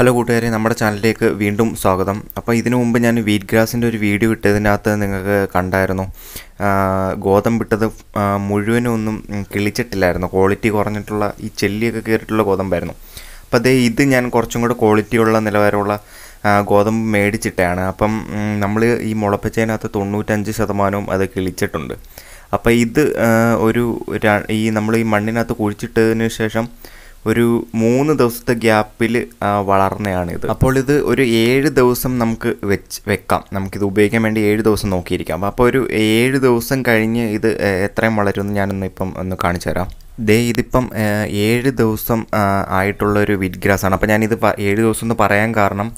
hello കൂട്ടുകാരെ നമ്മുടെ ചാനലിലേക്ക് വീണ്ടും സ്വാഗതം അപ്പോൾ ഇതിനു മുമ്പ് ഞാൻ വീറ്റ് ഗ്രാസിൻ്റെ ഒരു വീഡിയോ ഇട്ടതിനകത്ത് നിങ്ങൾക്ക് കണ്ടായിരുന്നു മുഴുവനും ഒന്നും കിളിച്ചിട്ടില്ലായിരുന്നു ക്വാളിറ്റി കുറഞ്ഞിട്ടുള്ള ഈ ചെല്ലിയൊക്കെ കയറിയിട്ടുള്ള ഗോതമ്പായിരുന്നു അപ്പോൾ അതേ ഇത് ഞാൻ കുറച്ചും കൂടെ ക്വാളിറ്റിയുള്ള നിലവാരമുള്ള ഗോതമ്പ് മേടിച്ചിട്ടാണ് അപ്പം നമ്മൾ ഈ മുളപ്പച്ചതിനകത്ത് തൊണ്ണൂറ്റഞ്ച് ശതമാനവും അത് കിളിച്ചിട്ടുണ്ട് അപ്പോൾ ഇത് ഒരു ഈ നമ്മൾ ഈ മണ്ണിനകത്ത് കുഴിച്ചിട്ടതിന് ശേഷം ഒരു മൂന്ന് ദിവസത്തെ ഗ്യാപ്പിൽ വളർന്നതാണിത് അപ്പോൾ ഇത് ഒരു ഏഴ് ദിവസം നമുക്ക് വെച്ച് വെക്കാം നമുക്കിത് ഉപയോഗിക്കാൻ വേണ്ടി ഏഴ് ദിവസം നോക്കിയിരിക്കാം അപ്പോൾ ഒരു ഏഴ് ദിവസം കഴിഞ്ഞ് ഇത് എത്രയും വളരുമെന്ന് ഞാനൊന്ന് ഇപ്പം ഒന്ന് കാണിച്ചു തരാം ദേ ഇതിപ്പം ഏഴ് ദിവസം ആയിട്ടുള്ള ഒരു വിറ്റ് ഗ്രാസ് ആണ് അപ്പോൾ ഞാനിത് ഏഴ് ദിവസം എന്ന് പറയാൻ കാരണം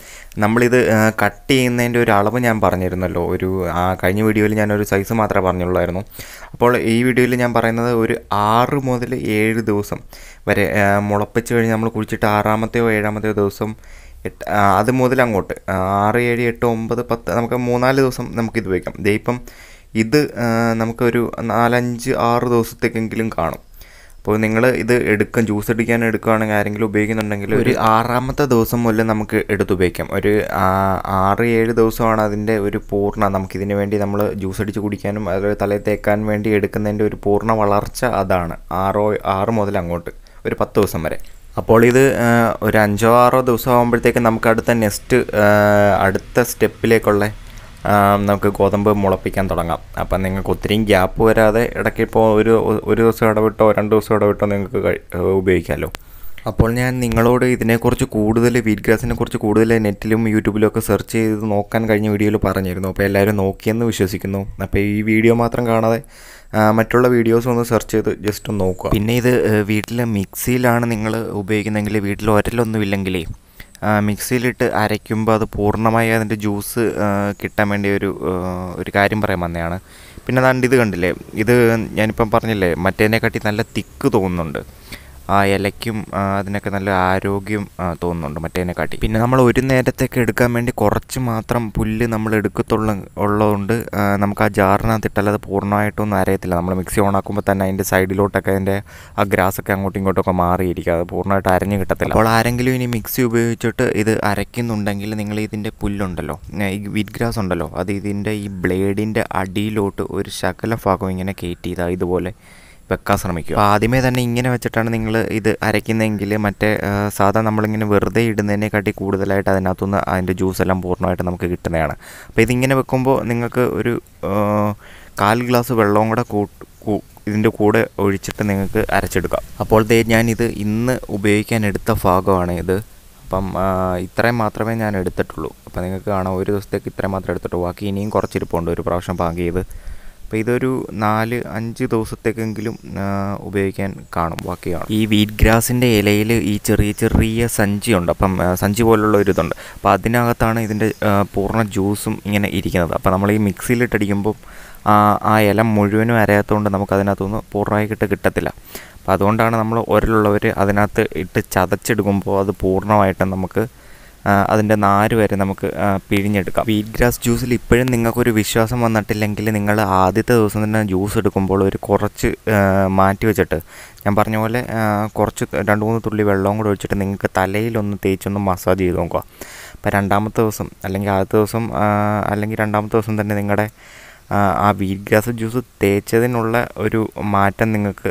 നമ്മളിത് കട്ട് ചെയ്യുന്നതിൻ്റെ ഒരു അളവ് ഞാൻ പറഞ്ഞിരുന്നല്ലോ ഒരു കഴിഞ്ഞ വീഡിയോയിൽ ഞാനൊരു സൈസ് മാത്രമേ പറഞ്ഞുള്ളായിരുന്നു അപ്പോൾ ഈ വീഡിയോയിൽ ഞാൻ പറയുന്നത് ഒരു ആറ് മുതൽ ഏഴ് ദിവസം വരെ മുളപ്പിച്ച് കഴിഞ്ഞ് നമ്മൾ കുഴിച്ചിട്ട് ആറാമത്തെയോ ഏഴാമത്തെയോ ദിവസം എട്ട് അത് മുതൽ അങ്ങോട്ട് ആറ് ഏഴ് എട്ട് ഒമ്പത് പത്ത് നമുക്ക് മൂന്നാല് ദിവസം നമുക്കിത് വയ്ക്കാം ദേ ഇപ്പം ഇത് നമുക്കൊരു നാലഞ്ച് ആറ് ദിവസത്തേക്കെങ്കിലും കാണും അപ്പോൾ നിങ്ങൾ ഇത് എടുക്കും ജ്യൂസ് അടിക്കാൻ എടുക്കുകയാണെങ്കിൽ ആരെങ്കിലും ഉപയോഗിക്കുന്നുണ്ടെങ്കിൽ ഒരു ആറാമത്തെ ദിവസം മുതൽ നമുക്ക് എടുത്ത് ഉപയോഗിക്കാം ഒരു ആറ് ഏഴ് ദിവസമാണ് അതിൻ്റെ ഒരു പൂർണ്ണ നമുക്കിതിന് വേണ്ടി നമ്മൾ ജ്യൂസ് അടിച്ച് കുടിക്കാനും അതുപോലെ തലയിൽ തേക്കാൻ വേണ്ടി എടുക്കുന്നതിൻ്റെ ഒരു പൂർണ്ണ വളർച്ച അതാണ് ആറോ ആറ് മുതൽ അങ്ങോട്ട് ഒരു പത്ത് ദിവസം വരെ അപ്പോൾ ഇത് ഒരു അഞ്ചോ ആറോ ദിവസം ആകുമ്പോഴത്തേക്കും നമുക്ക് അടുത്ത നെക്സ്റ്റ് അടുത്ത സ്റ്റെപ്പിലേക്കുള്ള നമുക്ക് ഗോതമ്പ് മുളപ്പിക്കാൻ തുടങ്ങാം അപ്പം നിങ്ങൾക്ക് ഒത്തിരിയും ഗ്യാപ്പ് വരാതെ ഇടയ്ക്ക് ഇപ്പോൾ ഒരു ഒരു ദിവസം ഇടവിട്ടോ രണ്ട് ദിവസം ഇടവിട്ടോ നിങ്ങൾക്ക് ഉപയോഗിക്കാമല്ലോ അപ്പോൾ ഞാൻ നിങ്ങളോട് ഇതിനെക്കുറിച്ച് കൂടുതൽ വീറ്റ് ഗ്രാസിനെ കുറിച്ച് കൂടുതൽ നെറ്റിലും യൂട്യൂബിലും ഒക്കെ സെർച്ച് ചെയ്ത് നോക്കാൻ കഴിഞ്ഞ വീഡിയോയിൽ പറഞ്ഞിരുന്നു അപ്പോൾ എല്ലാവരും നോക്കിയെന്ന് വിശ്വസിക്കുന്നു അപ്പോൾ ഈ വീഡിയോ മാത്രം കാണാതെ മറ്റുള്ള വീഡിയോസ് ഒന്ന് സെർച്ച് ചെയ്ത് ജസ്റ്റ് ഒന്ന് നോക്കുക പിന്നെ ഇത് വീട്ടിൽ മിക്സിയിലാണ് നിങ്ങൾ ഉപയോഗിക്കുന്നതെങ്കിൽ വീട്ടിൽ ഒരലൊന്നും ഇല്ലെങ്കിലേ മിക്സിയിലിട്ട് അരയ്ക്കുമ്പോൾ അത് പൂർണ്ണമായി അതിൻ്റെ ജ്യൂസ് കിട്ടാൻ വേണ്ടി ഒരു ഒരു കാര്യം പറയാൻ വന്നതാണ് പിന്നെ അതാണ്ട് ഇത് കണ്ടില്ലേ ഇത് ഞാനിപ്പം പറഞ്ഞില്ലേ മറ്റേതിനെക്കാട്ടി നല്ല തിക്ക് തോന്നുന്നുണ്ട് ആ ഇലയ്ക്കും അതിനൊക്കെ നല്ല ആരോഗ്യം തോന്നുന്നുണ്ട് മറ്റേതിനെക്കാട്ടി പിന്നെ നമ്മൾ ഒരു നേരത്തേക്ക് എടുക്കാൻ വേണ്ടി കുറച്ച് മാത്രം പുല്ല് നമ്മൾ എടുക്കത്തുള്ള ഉള്ളതുകൊണ്ട് നമുക്ക് ആ ജാറിനകത്ത് ഇട്ടാലത് പൂർണ്ണമായിട്ടൊന്നും അരയത്തില്ല നമ്മൾ മിക്സി ഓൺ ആക്കുമ്പോൾ തന്നെ അതിൻ്റെ സൈഡിലോട്ടൊക്കെ അതിൻ്റെ ആ ഗ്രാസൊക്കെ അങ്ങോട്ടും ഇങ്ങോട്ടൊക്കെ മാറിയിരിക്കും അത് പൂർണ്ണമായിട്ട് അരഞ്ഞ് കിട്ടത്തില്ല അപ്പോൾ ആരെങ്കിലും ഇനി മിക്സി ഉപയോഗിച്ചിട്ട് ഇത് അരയ്ക്കുന്നുണ്ടെങ്കിൽ നിങ്ങൾ ഇതിൻ്റെ പുല്ലുണ്ടല്ലോ ഈ വീറ്റ് ഗ്രാസ് ഉണ്ടല്ലോ അത് ഇതിൻ്റെ ഈ ബ്ലേഡിൻ്റെ അടിയിലോട്ട് ഒരു ശകല ഭാഗം ഇങ്ങനെ കയറ്റി ഇതാ ഇതുപോലെ വെക്കാൻ ശ്രമിക്കുക ആദ്യമേ തന്നെ ഇങ്ങനെ വെച്ചിട്ടാണ് നിങ്ങൾ ഇത് അരയ്ക്കുന്നതെങ്കിൽ മറ്റേ സാധാ നമ്മളിങ്ങനെ വെറുതെ ഇടുന്നതിനെക്കാട്ടി കൂടുതലായിട്ട് അതിനകത്തുനിന്ന് അതിൻ്റെ ജ്യൂസ് എല്ലാം പൂർണ്ണമായിട്ട് നമുക്ക് കിട്ടുന്നതാണ് അപ്പോൾ ഇതിങ്ങനെ വെക്കുമ്പോൾ നിങ്ങൾക്ക് ഒരു കാൽ ഗ്ലാസ് വെള്ളവും കൂടെ ഇതിൻ്റെ കൂടെ ഒഴിച്ചിട്ട് നിങ്ങൾക്ക് അരച്ചെടുക്കാം അപ്പോൾ ദേ ഞാനിത് ഇന്ന് ഉപയോഗിക്കാൻ എടുത്ത ഭാഗമാണ് ഇത് അപ്പം ഇത്രയും മാത്രമേ ഞാൻ എടുത്തിട്ടുള്ളൂ അപ്പോൾ നിങ്ങൾക്ക് കാണാം ഒരു ദിവസത്തേക്ക് ഇത്രയും മാത്രമേ എടുത്തിട്ടുള്ളൂ ബാക്കി ഇനിയും കുറച്ചിരിപ്പുണ്ട് ഒരു പ്രാവശ്യം പാക്ക് ചെയ്ത് അപ്പോൾ ഇതൊരു നാല് അഞ്ച് ദിവസത്തേക്കെങ്കിലും ഉപയോഗിക്കാൻ കാണും ബാക്കിയാണ് ഈ വീറ്റ് ഗ്രാസിൻ്റെ ഇലയിൽ ഈ ചെറിയ ചെറിയ സഞ്ചിയുണ്ട് അപ്പം സഞ്ചി പോലുള്ള ഒരു ഇതുണ്ട് അപ്പോൾ അതിനകത്താണ് ഇതിൻ്റെ പൂർണ്ണ ജ്യൂസും ഇങ്ങനെ ഇരിക്കുന്നത് അപ്പോൾ നമ്മൾ ഈ മിക്സിയിലിട്ടടിക്കുമ്പോൾ ആ ഇല മുഴുവനും അരയാത്തതുകൊണ്ട് നമുക്ക് അതിനകത്തുനിന്ന് പൂർണ്ണമായിട്ട് കിട്ടത്തില്ല അപ്പോൾ അതുകൊണ്ടാണ് നമ്മൾ ഒരലുള്ളവർ അതിനകത്ത് ഇട്ട് ചതച്ചെടുക്കുമ്പോൾ അത് പൂർണ്ണമായിട്ടും നമുക്ക് അതിൻ്റെ നാര് വരെ നമുക്ക് പിഴിഞ്ഞെടുക്കാം വീറ്റ് ഗ്രാസ് ജ്യൂസിൽ ഇപ്പോഴും നിങ്ങൾക്കൊരു വിശ്വാസം വന്നിട്ടില്ലെങ്കിൽ നിങ്ങൾ ആദ്യത്തെ ദിവസം തന്നെ ജ്യൂസ് എടുക്കുമ്പോൾ ഒരു കുറച്ച് മാറ്റി വെച്ചിട്ട് ഞാൻ പറഞ്ഞ പോലെ കുറച്ച് രണ്ട് മൂന്ന് തുള്ളി വെള്ളവും കൂടെ ഒഴിച്ചിട്ട് നിങ്ങൾക്ക് തലയിലൊന്ന് തേച്ചൊന്ന് മസാജ് ചെയ്ത് നോക്കുക അപ്പോൾ രണ്ടാമത്തെ ദിവസം അല്ലെങ്കിൽ ആദ്യത്തെ ദിവസം അല്ലെങ്കിൽ രണ്ടാമത്തെ ദിവസം തന്നെ നിങ്ങളുടെ ആ വീറ്റ് ഗ്രാസ് ജ്യൂസ് തേച്ചതിനുള്ള ഒരു മാറ്റം നിങ്ങൾക്ക്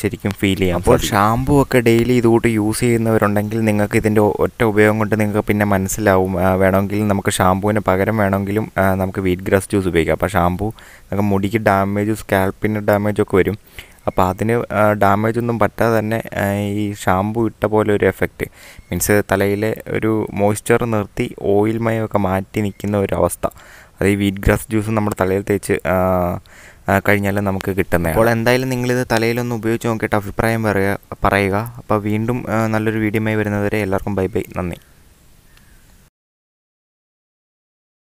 ശരിക്കും ഫീൽ ചെയ്യാം അപ്പോൾ ഷാമ്പു ഒക്കെ ഡെയിലി ഇതുകൂട്ട് യൂസ് ചെയ്യുന്നവരുണ്ടെങ്കിൽ നിങ്ങൾക്ക് ഇതിൻ്റെ ഒറ്റ ഉപയോഗം കൊണ്ട് നിങ്ങൾക്ക് പിന്നെ മനസ്സിലാവും വേണമെങ്കിൽ നമുക്ക് ഷാമ്പുവിന് പകരം വേണമെങ്കിലും നമുക്ക് വീറ്റ് ഗ്രാസ് ജ്യൂസ് ഉപയോഗിക്കാം അപ്പോൾ ഷാമ്പു നമുക്ക് മുടിക്ക് ഡാമേജ് സ്കാൽപ്പിന് ഡാമേജ് ഒക്കെ വരും അപ്പോൾ അതിന് ഡാമേജ് ഒന്നും പറ്റാതെ തന്നെ ഈ ഷാംപൂ ഇട്ട പോലെ ഒരു എഫക്റ്റ് മീൻസ് തലയിലെ ഒരു മോയ്സ്ചർ നിർത്തി ഓയിൽ മയമൊക്കെ മാറ്റി നിൽക്കുന്ന ഒരു അവസ്ഥ അത് ഈ വീറ്റ് ഗ്രാസ് ജ്യൂസ് നമ്മുടെ തലയിൽ തേച്ച് കഴിഞ്ഞാൽ നമുക്ക് കിട്ടുന്നത് അപ്പോൾ എന്തായാലും നിങ്ങളിത് തലയിലൊന്ന് ഉപയോഗിച്ച് നോക്കിയിട്ട് അഭിപ്രായം പറയുക പറയുക അപ്പോൾ വീണ്ടും നല്ലൊരു വീഡിയോമായി വരുന്നതുവരെ എല്ലാവർക്കും ബൈ ബൈ നന്ദി